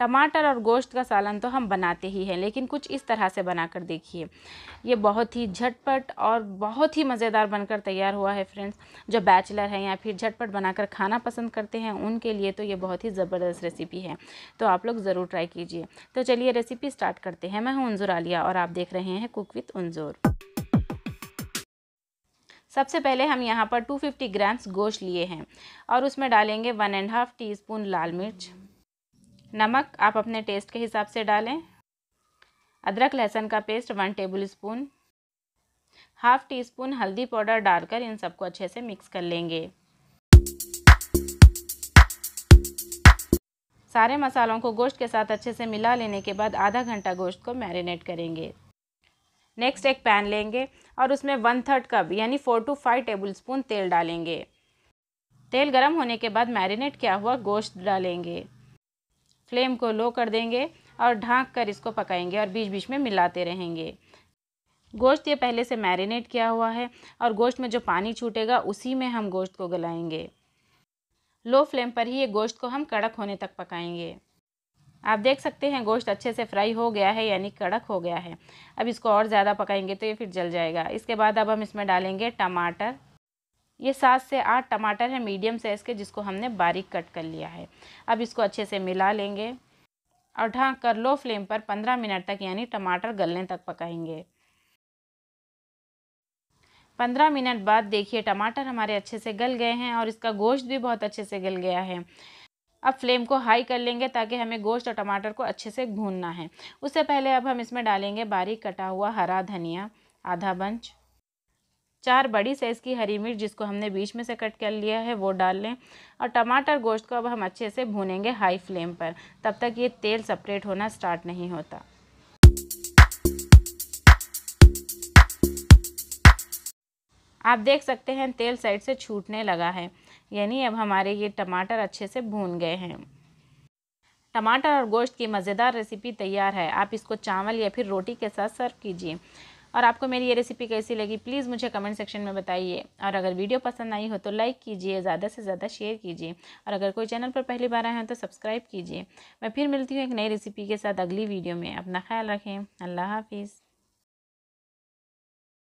टमाटर और गोश्त का सालन तो हम बनाते ही हैं लेकिन कुछ इस तरह से बना कर देखिए ये बहुत ही झटपट और बहुत ही मज़ेदार बनकर तैयार हुआ है फ्रेंड्स जो बैचलर हैं या फिर झटपट बनाकर खाना पसंद करते हैं उनके लिए तो ये बहुत ही ज़बरदस्त रेसिपी है तो आप लोग ज़रूर ट्राई कीजिए तो चलिए रेसिपी स्टार्ट करते हैं मैं हूँ उनजुर आलिया और आप देख रहे हैं कुक विथ उनजोर सबसे पहले हम यहाँ पर 250 ग्राम्स गोश्त लिए हैं और उसमें डालेंगे one and half teaspoon लाल मिर्च नमक आप अपने टेस्ट के हिसाब से डालें अदरक लहसुन का paste one tablespoon half teaspoon हल्दी पाउडर डालकर इन सबको अच्छे से मिक्स कर लेंगे सारे मसालों को गोश्त के साथ अच्छे से मिला लेने के बाद आधा घंटा गोश्त को मैरिनेट करेंगे नेक्स्ट एक पैन लेंगे और उसमें वन थर्ड कप यानी four two five tablespoon तेल डालेंगे तेल गर्म होने के बाद मैरिनेट किया हुआ गोश्त डालेंगे फ्लेम को लो कर देंगे और ढाँक कर इसको पकाएंगे और बीच बीच में मिलाते रहेंगे गोश्त ये पहले से मैरिनेट किया हुआ है और गोश्त में जो पानी छूटेगा उसी में हम गोश्त को गलाएंगे लो फ्लेम पर ही ये गोश्त को हम कड़क होने तक पकाएंगे आप देख सकते हैं गोश्त अच्छे से फ्राई हो गया है यानी कड़क हो गया है अब इसको और ज़्यादा पकाएंगे तो ये फिर जल जाएगा इसके बाद अब हम इसमें डालेंगे टमाटर ये सात से आठ टमाटर है मीडियम साइज़ के जिसको हमने बारीक कट कर लिया है अब इसको अच्छे से मिला लेंगे और ढाँक कर लो फ्लेम पर पंद्रह मिनट तक यानी टमाटर गलने तक पकाएंगे पंद्रह मिनट बाद देखिए टमाटर हमारे अच्छे से गल गए हैं और इसका गोश्त भी बहुत अच्छे से गल गया है अब फ्लेम को हाई कर लेंगे ताकि हमें गोश्त और टमाटर को अच्छे से भूनना है उससे पहले अब हम इसमें डालेंगे बारीक कटा हुआ हरा धनिया आधा बंच चार बड़ी साइज़ की हरी मिर्च जिसको हमने बीच में से कट कर लिया है वो डाल लें और टमाटर गोश्त को अब हम अच्छे से भूनेंगे हाई फ्लेम पर तब तक ये तेल सेपरेट होना स्टार्ट नहीं होता आप देख सकते हैं तेल साइड से छूटने लगा है यानी अब हमारे ये टमाटर अच्छे से भून गए हैं टमाटर और गोश्त की मज़ेदार रेसिपी तैयार है आप इसको चावल या फिर रोटी के साथ सर्व कीजिए और आपको मेरी ये रेसिपी कैसी लगी प्लीज़ मुझे कमेंट सेक्शन में बताइए और अगर वीडियो पसंद आई हो तो लाइक कीजिए ज़्यादा से ज़्यादा शेयर कीजिए और अगर कोई चैनल पर पहली बार आए हैं तो सब्सक्राइब कीजिए मैं फिर मिलती हूँ एक नई रेसिपी के साथ अगली वीडियो में अपना ख्याल रखें अल्लाह हाफिज़